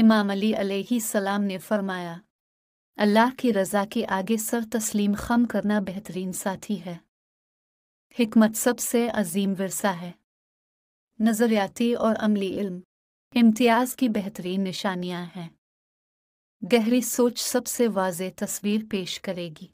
इमाम अली सलाम ने फरमाया अल्लाह की रज़ा के आगे सर तस्लीम खम करना बेहतरीन साथी है हिकमत सबसे अजीम वरसा है नज़रियाती और अमली इल्म इम्तियाज़ की बेहतरीन निशानियाँ हैं गहरी सोच सबसे वाज तस्वीर पेश करेगी